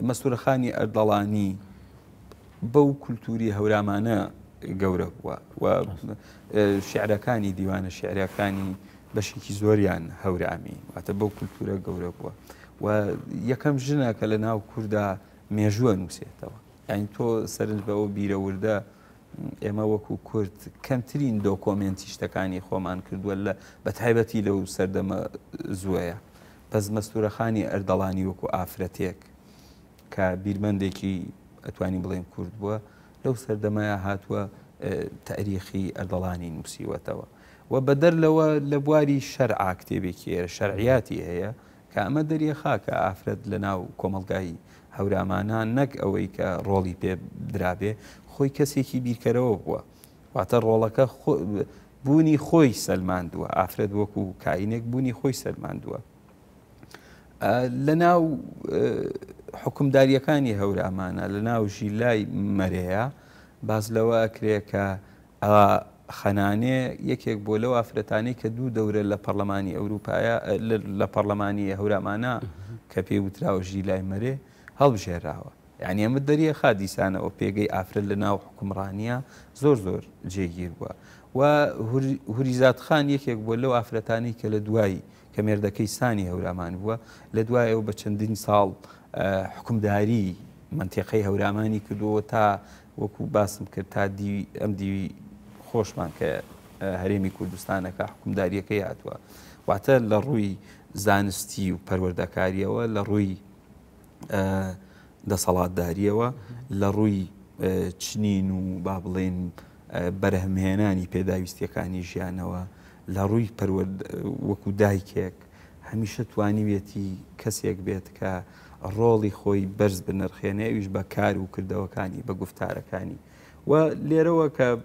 مەسوورەخانی ئەردەڵانی بەو کولتوری هەورامانە گەورە بووە و شعرەکانی دیوانە شعریەکانی بەشێکی زۆریان هەورامی واتە بەو کولتورە گەورە بووە و یەکەم ژنە کە لە ناو کووردا مێژووە نووسێتەوە یعنی تۆ سەرنج بەەوە بیرەوردە ئێمە وەکو کورت کەمترین دۆکۆمنتی شتەکانی خۆمان کردووە لە بە تایبەتی لەو سەردەمە زوەیە پس مەستورەخانی ئەردەڵانی وەکو ئافرەتێک کە بیرمەندێکی ئەتوانی بڵێن کورد بووە لەو سەردەمایە هاتووە تاریخی ئەردەڵانی نووسیوەتەوە و بەدەر لەوە لە بواری شەرع کتێبێکی ئێرە شەرعیاتی هەیە کە ئەمە دەریە خاکە ئافرەت لە ناو کۆمەلگایی هەورامانان نەک ئەوەی کە ڕۆڵی پێ درابێ خۆی کەسێکی بیرکەرەوە بووە واتە ڕۆڵەکە بوونی خۆی سەلماندووە ئافرەت وەکو کاینێک بوونی خۆی سەلماندووە لە ناو حکمداریەکانی هەورامانە لە ناو ژیلای مەرەیە باز لەوە ئەکرێ کە خەنانێ یەکێک بۆ لەو ئافرەتانی کە دوو دەورە لە پەرلەمانی ئەوروپایە لە پەرلەمانی هەورامانە کە پێی وتراوە ژیلای مەرێ هەڵبژێراوە یعنی ئەمە دەریە خادیسانەوە پێگەی ئافرەت لە ناو حکومڕانیە زۆر زۆر جێگیر بووە و هوریزاتخان یەکێک بۆ لەو ئافرەتانی کە لە دوایی کە مێردەکەی سانی هەورامان بووە لە دوایەوە بە چەندین ساڵ حکومداری منتیقەی هەورامانی کردووە تا وەکو باسم کرد تا ئەم دیوی خۆشمان کە هەرێمی کوردستانەکە حکومداریەکە هاتووە واتە لە ڕووی زانستی و پەروەردەکاریەوە لە ڕووی دەسەڵاتداریەوە لە ڕووی چنین و با بڵێن بەرهمهێنانی پێداویستیەکانی ژیانەوە لە ڕووی وەکو دایکێک هەمیشە توانیوێتی کەسێک بێت کە ڕۆڵی خۆی بەرز بنرخێنێویش بە کار و کردەوەکانی بە گفتارەکانی و لێرەوە کە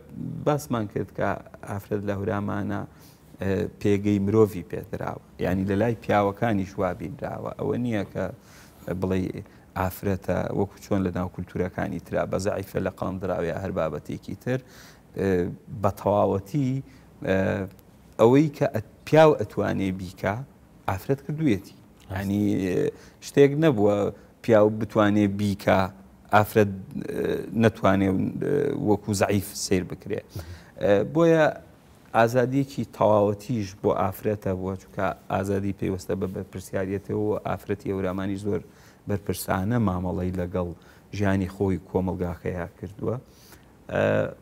باسمان کرد کە ئافرەت لە هورامانە پێگەی مرۆڤی پێدراوە ینی لە لای پیاوەکانی شوابیراوە ئەوە نییە کە بڵێ ئافرەتە وەکو چۆن لە ناو کولتورەکانی تررا بە زعیفە لە قەڵندراوی هەر بابەتێکی تر بە تەواوەتی ئەوەی کە پیاو ئەتوانێ بیکە ئافرەت کردوێتی هەنی شتێک نەبووە پیاو بتوانێ بیکە ئافرەت نەتوانێ وەکو زعیف سیر بکرێ بۆیە ئازادیەکی تەواوەتیش بۆ ئافرەتە بووە چکە ئازادی پێوەستە بە بەرپرسیارەتەوە ئافرەتی ئەورامانی زۆر بەرپرسانە مامەڵی لەگەڵ ژیانی خۆی کۆمەلگاخەیە کردووە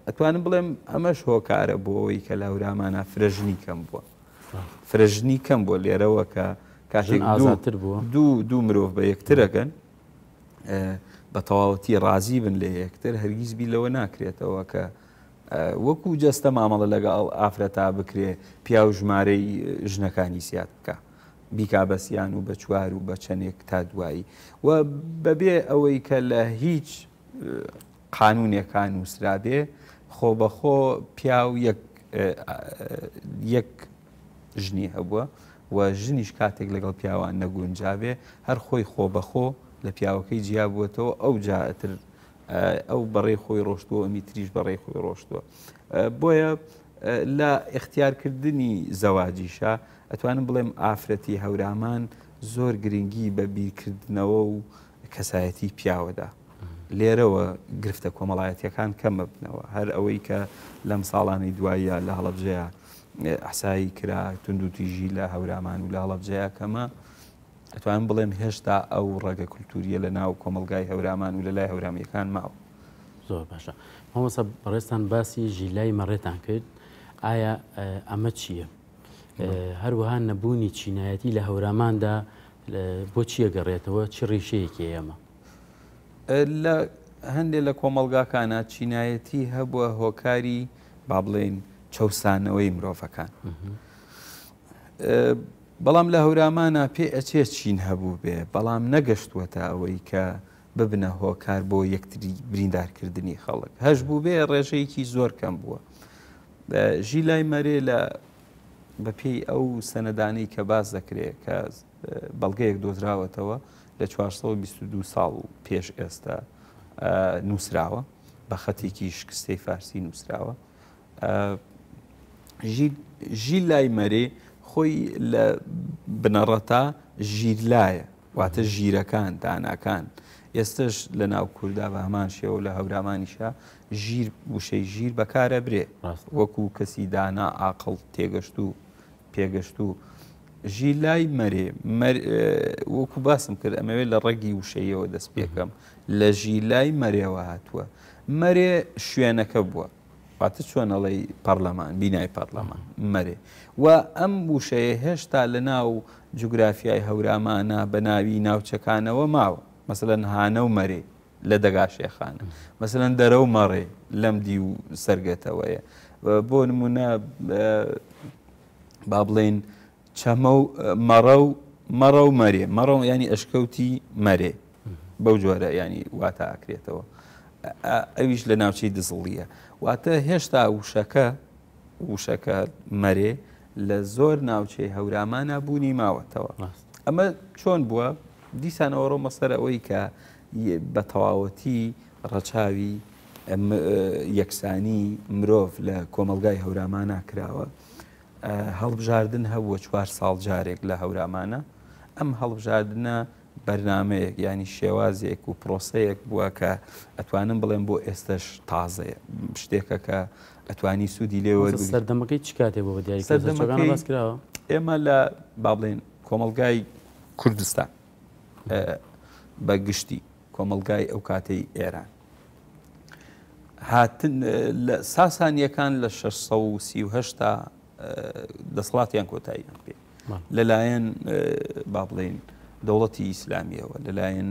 ئەتوانم بڵێم ئەمەش هۆکارە بۆەوەی کە لە ئەورامانە فرەژنی کەم بووە فرەژنی کەم بۆ لێرەوە کە کاتێک ئازاتر بووە دوو دوو مرۆڤ بە یەکترەکەن بە تەواوەتی ڕازی بن لە یەکتر هەرگیز بی لەوە ناکرێتەوە کە وەکو جەستە مامەڵە لەگەڵ ئافرەتا بکرێ پیا و ژمارەی ژنەکانی سیات بکە بیکا بەسییان و بە چوار و بە چەندێک تا دوایی و بەبێ ئەوەی کە لە هیچ قانونێکان وسرابێ خۆ بەخۆ پیا و یەک ژنی هەبووە و ژنیش کاتێک لەگەڵ پیاوان نەگونجاوێ هەر خۆی خۆ بەخۆ لە پیاوەکەی جیا بووەتەوە ئەو جاتر ئەو بەڕێ خۆی ڕۆشتووە ئەمی تریش بەڕێ خۆی ڕۆشتووە بۆیە لە اختیارکردنی زەواجیشە ئەتوانم بڵێم ئافرەتی هەورامان زۆر گرنگی بە بیرکردنەوە و کەسایەتی پیاوەدا لێرەوە گرفتە کۆمەڵایەتیەکان کەمە بنەوە هەر ئەوەی کە لەم ساڵانی دواییە لە هەڵەبجەیە ئەحسایی کرا تونند و تیژی لە هەورامان و لە هەڵەبجەیە کەمە دەتوانم بڵێم هێشتا ئەو ڕێگە کولتوریە لە ناو کۆمەلگای هەورامان و لە لای هەورامیەکان ماوە زۆر باشە مامۆسا بەڕێستان باسی ژیلای مەڕێتان کرد ئایا ئەمە چییە؟ هەروەها نەبوونی چینایەتی لە هەوراماندا بۆ چیە گەڕێتەوە چی ڕیشەیەکی ئێمە؟ لە هەندێک لە کۆمەلگاکانە چینایەتی هەبووە هۆکاری با بڵێن چەسانەوەی مرۆڤەکان. بەڵام لە هەورامانە پێ ئەچێ چین هەبوو بێ بەڵام نەگەشتووە تا ئەوەی کە ببنە هۆکار بۆ یەکتری بریندارکردنی خەڵک هەش بوو بێ ڕێژەیەکی زۆر کەم بووە ژی لای مەرێ لە بەپی ئەو سەنەدانی کە باز دەکرێت کە بەڵگەیەک دۆزراوەتەوە لە 422 ساڵ و پێش ئێستا نووسراوە بە خەتێکی شکستی فارسی نووسراوە ژی لای مەرێ خۆی لە بنەڕەتا ژیرلایە واتە ژیرەکان داناکان ئێستش لە ناو کووردا بە هەمان شێوە لە هەورامانیشا ژیر وشەی ژیر بەکارە برێ وەکو کەسی دانا ئاقڵ تێگەشت و پێگەشت و ژیلای مەرێ وەکو باسم کرد ئەمەوێت لە ڕێگی وشەیەوە دەست پێکەم لە ژیلای مەرێەوە هاتووە مەرێ شوێنەکە بووە واتە چۆنەڵی پەرلەمان بینای پەرلەمان مەرێ و ئەم وشەیە هێشتا لە ناو جوگرافیای هەورامانە بە ناوی ناوچەکانەوە ماوە مەمثلەن هانە و مەرێ لە دەگاشێخانە مەمثلەن دەرە و مەڕێ لەم دی و سرگەتەوەیە بۆ نمونە با بڵێن چەمە و مەڕە و مەڕە و مەرێ مەڕە ینی ئەشکەوتی مەرێ بەو جۆرە ینی واتە ئاکرێتەوە ئەویش لە ناوچەی دزڵیە واتە هێشتا وشەکە وشەکە مەرێ لە زۆر ناوچەی هەورامانە بوونی ماوەتەوە ئەمە چۆن بووە دیسانەوە ڕۆمە سەر ئەوەی کە بە تەواوەتی ڕەچاوی یەکسانی مرۆڤ لە کۆمەلگای هەورامان ناکراوە هەڵبژاردن هەبووە چوار ساڵ جارێک لە هەورامانە ئەم هەڵبژاردنە بەرنمەیەک ینی شێوازێک و پرۆسەیەک بووە کە ئەتوانم بڵێم بۆ ئێستش تازەیە شتێکە کە ئەتوانی سوودی لێوە سەردەمەکەی چ کاتێکەوە دیارراوە ئێمە لە با بڵێن کۆمەلگای کوردستان بە گشتی کۆمەلگای ئەو کاتەی ئێران هاتن ساسانیەکان لە 1630 تا دەسڵاتیان کۆتاییان پێ لەلایەن با بڵێن دەوڵەتی ئیسلامیەوە لەلایەن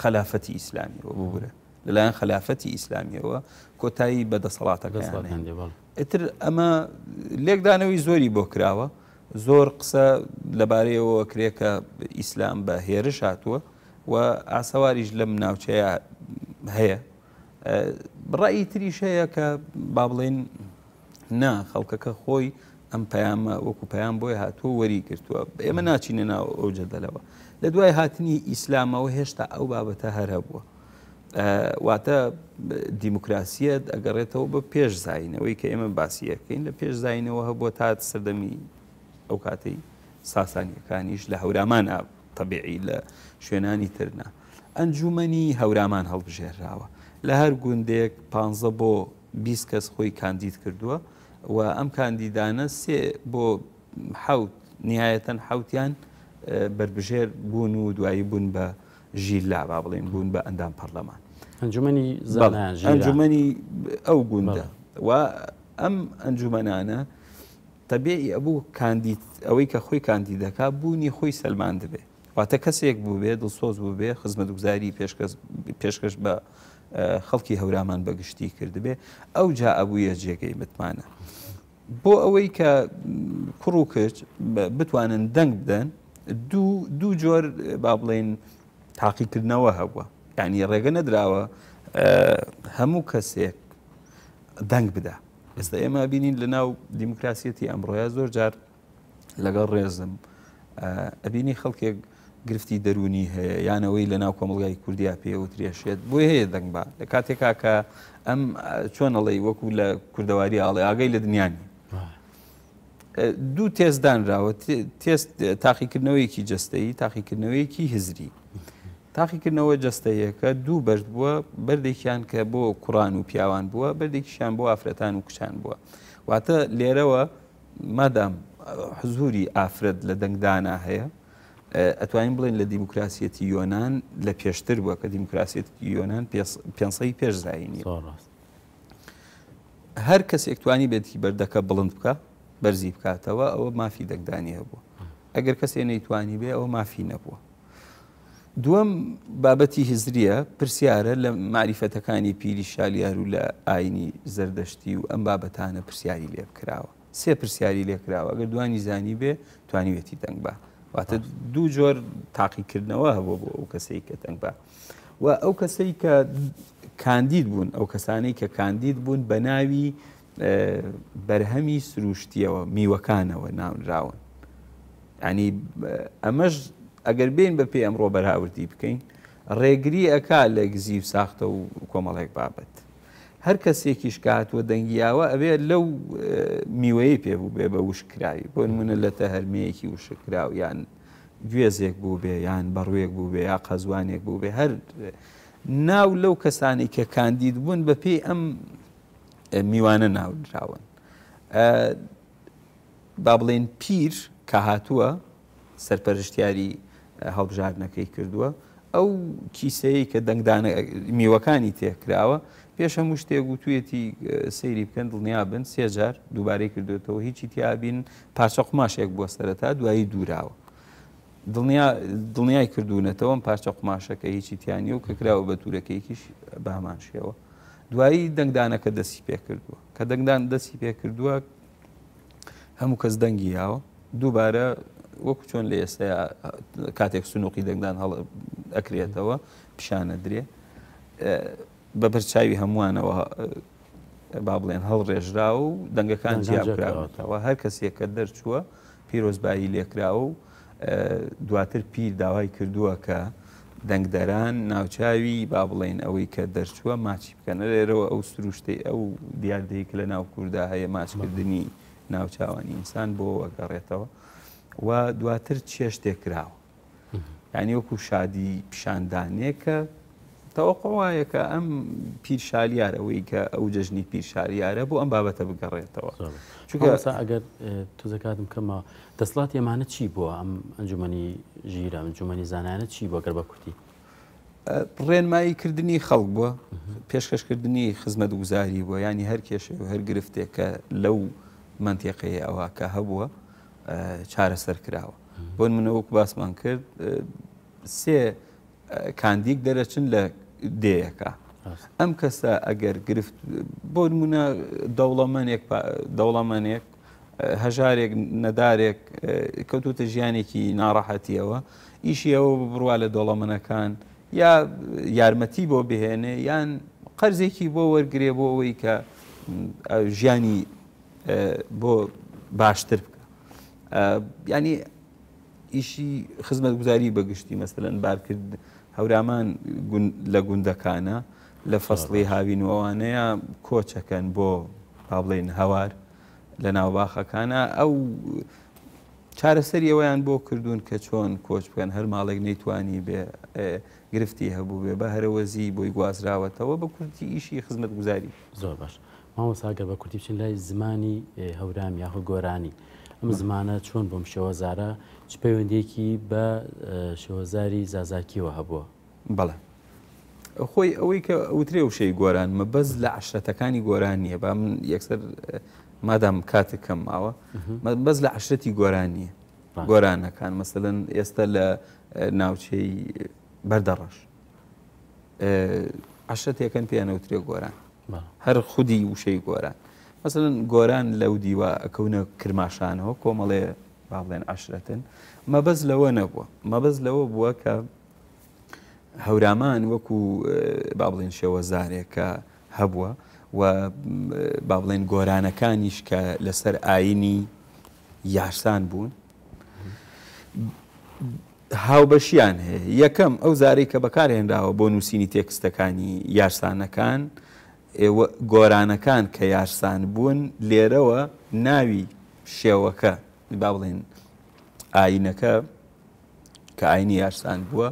خلافەتی ئیسلامیەوە ببورە لەلایەن خلافەتی ئیسلامیەوە کۆتایی بەدەسەڵاتەکەتر ئەمە لێکدانەوەی زۆری بۆ کراوە زۆر قسە لەبارەیەوە کرێکە ئیسلام بە هێرش هاتووە و ئاسەواریش لەم ناوچەیە هەیە ڕایی تریش هەیە کە با بڵێن نا خەڵکەکە خۆی ئەم پەیامە وەکو پەیان بۆی هاتووە وەری کردووە ئێمە ناچینە ناو ئەو جەدەلەوە لە دوای هاتنی ئیسلامەوە هێشتا ئەو بابەتە هەر هەبووە واتە دیموکراسیەت ئەگەڕێتەوە بە پێش زینەوەی کە ئێمە باسیەکەین لە پێش زینەوە هەبووە تا سەردەمی ئەو کاتەی ساسانیەکانیش لە هەورامان تەبیعی لە شوێنانی ترنا ئەنجومنی هەورامان هەڵبژێراوە لە هەر گوندێک پ بۆ 20 کەس خۆی کاندید کردووە و ئەم کاندیدانە سێ بۆ حوت نهایەتەن حوتیان بربژێر بوون و دوایی بوون بە ژیرلا با بڵین بوون بە ئەندام پەرلەمان ئەنجومی ئەنجومی ئەو گوندە و ئەم ئەنجومەنانە تەبێی ئەبوو کاندید ئەوەی کە خۆی کاندیدەکە بوونی خۆی سلمان دەبێ واتە کەسێک بوو بێ دڵسۆز بوو بێ خزمەت گوزاری پێشکەش بە خەڵکی هەورامان بەگشتی کردبێ ئەو جا ئەبووە جێگەی متمانە. بۆ ئەوەی کە کوڕ و کچ بتوانن دەنگ بدەن دوو جۆر با بڵێن تاقیکردنەوە هەبووە یعنی ڕێگە نەدراوە هەموو کەسێک دەنگ بدا ئێستا ئێمە بینین لە ناو دیموکراسەتی ئەمڕۆیا زۆر جار لەگەڵ ڕێزم ئەبینی خەڵکێک گرفتی دەرونی هەیە یانەوەی لە ناو کۆمەڵگای کوردیا پێوە درێشێت بۆ هەیە دەنگ بە لە کاتێکا کە ئەم چۆنەڵی وەکو لە کوردەواری ئاڵێ ئاگەی لە دنیانی دوو تێزدانراوە تێست تاقیکردنەوەیکی جستەیی تاقیکردنەوەیکی هزری تاقیکردنەوە جستەیەکە دوو بەرد بووە بردێکیان کە بۆ کوڕان و پیاوان بووە بردێکیشان بۆ ئافرەتان و کچان بووە واتە لێرەوە مادام حزوری ئافرەت لە دەنگدانا هەیە ئەتوانین بڵێن لە دیموکراسەتی یۆناان لە پێشتر بووە کە دیموکراسەتی یۆناان پێنسەی پێشزایینی هەر کەس ئەکتوانی بێتی بەردەکە بڵند بکە بەرزی بکاتەوە ئەوە مافی دەکدانی هەبوو ئەگەر کەسێ نەیتوانی بێ ئەوە مافی نەبووە دووەم بابەتی هزریە پرسیارە لە معریفەتەکانی پیری شالیار و لە ئاینی زەردەشتی و ئەم بابەتانە پرسیاری لێ بکراوە سێ پرسیاری لێکراوە ئەگەر دوانی زانی بێ توانیوێتی دەنگ بە واتە دوو جۆر تاقیکردنەوە هەبوو بۆ ئەو کەسەی کە تەنگ بە و ئەو کەسەی کە کاندید بوون ئەو کەسانەی کە کاندید بوون بە ناوی بەرهەمی سروشتیەوە میوەکانەوە ناونراون ینی ئەمەش ئەگەر بین بە پێ ئەمڕۆ بەراوردی بکەین ڕێگری ئەک لە گزیب ساختە و کۆمەڵێک بابەت هەر کەسێکیش کاتوە دەنگیاوە ئەوێ لەو میوەیە پێبوو بێ بە وشکراوی بۆ منە لە تە هەرمەیەکی وشکراو یان گوێزێک بوو بێ یان بەڕوێک بوو بێ یا قەزوانێک بوو بێ هەر ناو لەو کەسانی کە کاندید بوون بە پێی ئەم میوانە ناودراون با بڵێن پیر کە هاتووە سەرپەرشتیاری هەڵبژاردنەکەی کردووە ئەو کیسەیە کە دەنگدانە میوەکانی تێکراوە پێش هەموو شتێک و توێتی سەیری بکەن دڵنیا بن سێجار دووبارەی کردوێتەوە هیچی تیابین پارچە قماشێک بۆ سەرەتا دوایی دووراوە دڵنیای کردوونەتەوە ئەم پارچە قماشەکە هیچی تیانی و کە کراوە بە تورەکەیکیش بامانشیەوە دوایی دەنگدانەکە دەستی پێ کردووە کە دەنگدان دەستی پێ کردووە هەموو کەس دەنگی یاوە دووبارە وەکو چۆن لە ئێستا کاتێک سنووقی دەنگدان هەڵ ئەکرێتەوە پیشانە درێ بە بەرچاوی هەمووانەوە با بڵێن هەڵڕێژرا و دەنگەکان جیابراوەوە هەر کەسێکە دەرچووە پیرۆزبایی لێکراوە و دواتر پیر داوای کردووە کە دەنگدەران ناوچاوی با بڵێن ئەوەی کە دەرچووە ماچی بکەنە لێرەوە ئەو سروشتی ئەو دیاردەیەک لە ناو کووردا هەیە ماچکردنی ناوچاوانی ئینسان بۆ ئەگەڕێتەوە و دواتر چێشتێک کراوە ینی وەکو شادی پیشاندانێکە تەوەقعواایەکە ئەم پیرشالیارەوەی کە ئەو جژنی پیرشالیارە بۆ ئەم بابەتە بگەڕێتەوە چونکەسا ئەگەر تو زکاتم کەمە دەسڵات ئێمانە چی بووە ئەم ئەنجومی ژیرە ئەنجومی زانانە چی بۆ گەر بە کورتی ڕێنماییکردنی خەڵک بووە پێشکەشکردنی خزمەت گوزاری بووە ینی هەر کێشێ و هەر گرفتێکە لەو منتیقەیە ئەوە کە هەبووە چارەسەر کراوە بۆن منەوەک باسمان کرد سێ کاندیک دەرەچن لە دەیەکە ئەم کەسە ئەگەر گرفت بۆ نمونە دەوڵەمەنێک دەوڵەمەنێک هەژارێک نەدارێک کەوتوتە ژیانێکی ناڕەحەتیەوە ئیشی ئەوە بڕوا لە دەوڵەمەنەکان یا یارمەتی بۆ بهێنێ یان قەرزێکی بۆ وەرگێ بۆ ئەوەی کە ژیانی بۆ باشتر بکە ینی ئیشی خزمەت گوزاری بەگشتی مەسەن بارکرد هەورامان لە گوندەکانە لە فەصلی هاوینەوەوانەیە کۆچەکەن بۆ با بڵێن هەوار لە ناوباخەکانە ئەو چارەسەریەوەیان بۆ کردوون کە چۆن کۆچ بکەن هەر ماڵێک نەیتوانی بێ گرفتی هەبوو بێ بە هەرەوەزی بۆی گوازراوەتەوە بە کورتی ئیشی خزمەت گوزاری زۆر باش ماوەساگە بە کورتی بچین لای زمانی هەورام یاخود گۆرانی. ئەم زمانە چۆن بۆم شێوەزارە چ پەیوەندێکی بە شێوەزاری زازاکیەوە هەبووە بەڵێ خۆی ئەوەی کە ئەوترێ وشەی گۆرانمە بەس لە عشرەتەکانی گۆران نیە با من یەکسەر مادام کاتێکم ماوە بەس لە عشرەتی گۆران نیە گۆرانەکان مەسەن ئێستا لە ناوچەی بەردەڕەش عشرەتێکەکەن پێیانەوترێ گۆران هەر خودی وشەی گۆران مەسن گۆران لەو دیوە ئەکەونە کرماشانەوە کۆمەڵێ با بڵێن عشرەتن مەبەز لەوە نەبووە مەبەز لەوە بووە کە هەورامان وەکو با بڵێن شێوەزارێکە هەبووە و با بڵێن گۆرانەکانیش کە لەسەر ئاینی یاشسان بوون هاوبەشیان هەیە یەکەم ئەو زارەی کە بەکارهێنراوە بۆ نووسینی تێکستەکانی یاشسانەکان ئێوە گۆرانەکان کە یارسان بوون لێرەوە ناوی شێوەکە با بڵێن ئاینەکە کە ئاینی یارسان بووە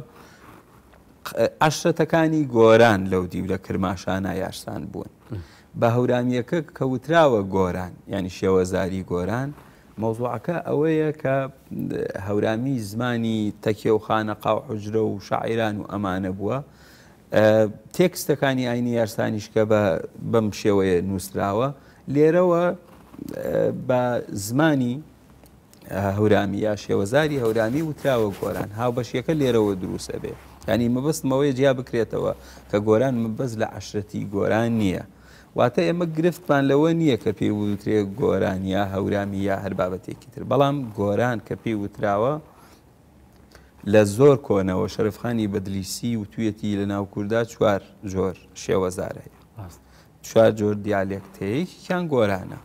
ئەشتەکانی گۆران لەو دیولە کرماشانە یارسان بوون بە هەورامیەکە کەوتراوە گۆران ینی شێوەزاری گۆران مۆزوعەکە ئەوەیە کە هەورامی زمانی تەکیێ و خانەقا و حجرە و شاعران و ئەمانە بووە تێکستەکانی ئاینی یارسانیشکە بە بەم شێوەیە نووسراوە لێرەوە بە زمانی هەورامی یا شێوەزاری هەورامی وتراوە گۆران هاوبەشیەکە لێرەوە دروستە بێ ینی مەبستمەوەی جیا بکرێتەوە کە گۆران مەبەست لە عشرەتی گۆران نییە واتە ئێمە گرفتمان لەوە نییە کە پێی وترێ گۆران یا هەورامی یا هەر بابەتێکی تر بەڵام گۆران کە پێی وتراوە لە زۆر کۆنەوە شەرفخانی بەدلیسی و تویەتی لە ناو کووردا چوار زۆر شێوەزارەیە چوار جۆر دیالێکتەیەکیان گۆرانە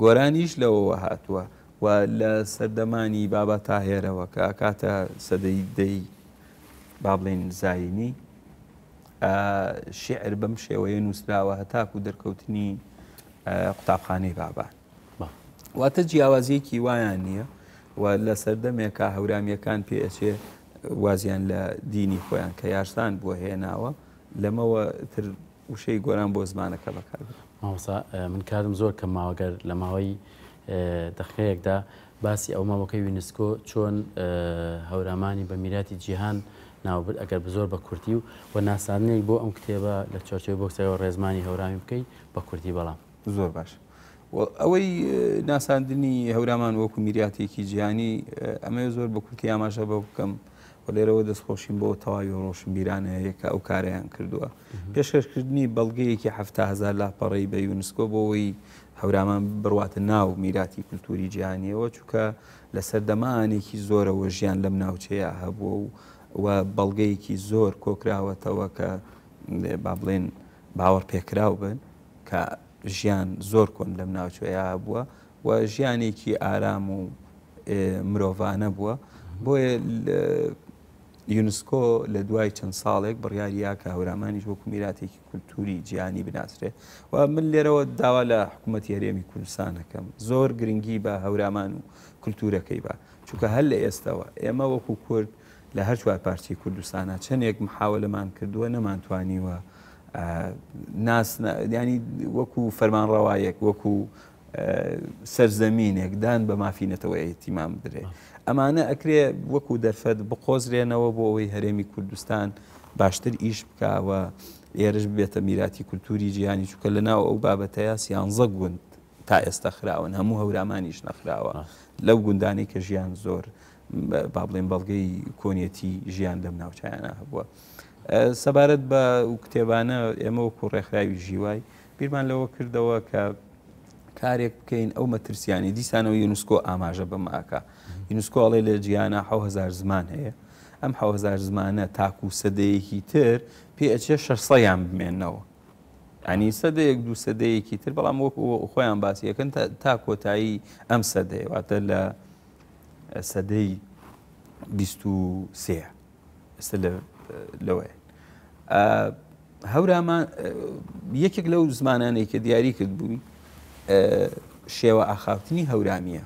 گۆرانیش لەوەوە هاتووە و لە سەردەمانی بابا تاهێرەوە کە کاتە سەدەی دەی با بڵێن زایینی شعر بەم شێوەیە نووسراوە هەتاکو دەرکەوتنی قوتابخانەی بابان واتە جیاوازیەکی وایان نییە و لە سەردەمێکا هەورامیەکان پێچێ وازیان لە دینی خۆیان کە یارسان بۆ هێناوە لەمەوە تر وشەی گۆران بۆ زمانەکە بەکار ماوەسا من کارم زۆر کە ماوەگەر لە ماوەی دەخەیەکدا باسی ئەو ماوەکەی وینسکۆ چۆن هەورامانی بە میراتی جیهان ناوبر ئەگەر بزۆر بە کورتی و و ناسانەیەک بۆ ئەم کتێبە لە چۆچێ بۆکسەوە ڕێزمانی هەورامی بکەیت بە کوردی بەڵام زۆر باش. ئەوەی ناساندنی هەورامان وەکو میریاتێکی جیهانی ئەمە زۆر بەکوکی ئاماژە بە بکەم لێرەوە دەستخۆشیم بۆ تەواوی ڕۆشن بیرانەیەکە ئەو کاریان کردووە پێشکەشکردنی بەڵگەیەکی هزار لاپەڕی بە یونسکۆ بۆەوەی هەورامان بڕواتە ناو میراتی کولتوری جیهانیەوە چووکە لە سەردەمانێکی زۆرەوە ژیان لەم ناوچەیە هەبووە و وە بەڵگەیەکی زۆر کۆکراوەتەوە کە با بڵێن باوەڕ پێکراو بن کە ژیان زۆر کۆن لەم ناوچەیە بووە و ژیانێکی ئارام و مرۆڤانە بووە بۆیە یونسکۆ لە دوای چەند ساڵێک بڕیاری یا کە هەورامانیش وەکو میراتێکی کولتوری جیانی بناسرێت و من لێرەوە داوا لە حکوومەت یاریێمی کوردستانەکەم زۆر گرنگی بە هەورامان و کولتورەکەی بە چونکە هەل لە ئێستەوە ئێمە وەکو کورد لە هەر چوار پارتی کوردستانە چەندێک محاولەمان کردووە نەمانتوانیوە ینی وەکو فەرمانڕەوایەک وەکو سەرزەمینێک دان بە مافینەتەوە ئەتیمام بدرێ ئەمانە ئەکرێ وەکو دەرفەت بقۆزرێنەوە بۆ ئەوەی هەرێمی کوردستان باشتر ئیش بکاوە ئێرش بێتە میراتی کولتوری جیهانی چووکە لەناو ئەو بابەتەیە سیانزە گوند تا ئێستا خراون هەموو هەورامانیش نەخراوە لەو گوندانی کە ژیان زۆر با بڵێن بەڵگەی کۆنیەتی ژیان لەم ناوچیانە هەبووە. سەبارەت بە کتێبانە ئێمە وەکو ڕێکخراوی ژیوای بیرمان لەوە کردەوە کە کارێک بکەین ئەو مەترسیانی دیسانەوە یونسکۆ ئاماژە بەماکە یونسکۆڵی لە جیانە 1000 زمان هەیە ئەم 1000 زمانە تاکو سەدەیەکی تر پێچێ شەرسەیان بمێنەوە ئەنی سەدەیەک دوو سەدەیەکی تر بەڵام وەکو خۆیان باسیەکەن تا کۆتایی ئەم سەدەیەواتە لە سەدەی سێ ئێستا لە لەوەیە هەورامان یەکێک لەو زمانانەی کە دیاری کرد بووی شێوە ئاخاوتنی هەورامیە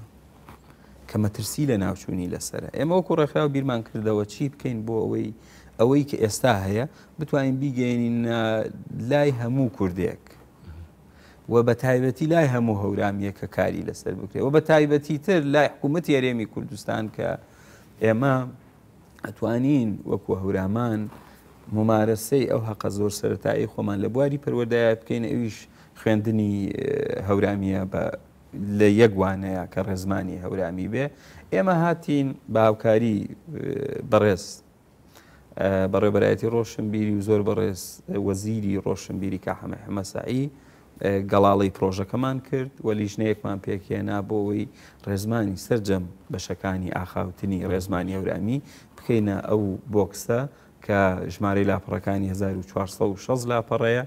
کە مەترسی لە ناوچوونی لەسرە ئێمە وەکو ڕێکخراو بیرمان کردەوە چی بکەین بۆ ئەوەی ئەوەی کە ئێستا هەیە بتوانین بیگەێنین لای هەموو کوردێک و بە تایبەتی لای هەموو هەورامیە کە کاری لەسەر بکرێت و بە تایبەتی تر لای حکوومەت یارێمی کوردستان کە ئێمە ئەتوانین وەکو هەورامان ممارەسەی ئەو حقە زۆر سەرتایی خۆمان لە بواری پەروەدایە بکەین ئەویش خوێندنی هەورامیە بە لە یەکوانەیە کە ڕێزمانی هەورامی بێ ئێمە هاتین باوکاری بەڕێز بەڕێبەرایەتی ڕۆشنبیری و زۆر بەڕێز وەزیری ڕۆشنبیری کە حەمە حمەسایی گەڵاڵی پرۆژەکەمان کرد و لیژنەیەکمان پێکێنا بۆەوەی ڕێزمانی سرجەم بەشەکانی ئاخاوتنی ڕێزمانی هەورامی بکەینە ئەو بۆکسە کە ژمارەی لاپەڕەکانی 1960 لاپەڕەیە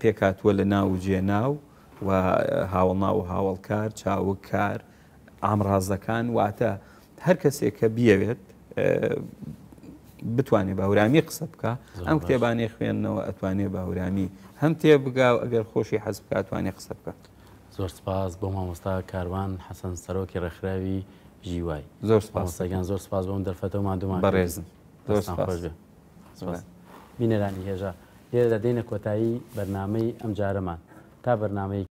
پێکاتوە لە ناو جێناو و هاوڵناو و هاوڵکار چاوە کار ئامڕازەکان واتە هەر کەسێک کە بیەوێت بتوانێت باورامی قسە بکە ئەم کتێبانەی خوێندنەوە ئەتوانێت باورامی هەم تێبگاو ئەگەر خۆشی حەز بکاتوانێت قسە بکات. زۆر سپاس بۆ مامۆستا کاروان حەسەن سەرۆکی ڕێکخراوی ژیوای زۆر سپاسگەن زۆر سپاس بۆم دەرفەتەوە مادومان بەڕێزم زۆر خۆش بینەرانی هێژە هێرە دەدەینە کۆتایی بەرنمەی ئەم جارەمان تا بەرنمەیە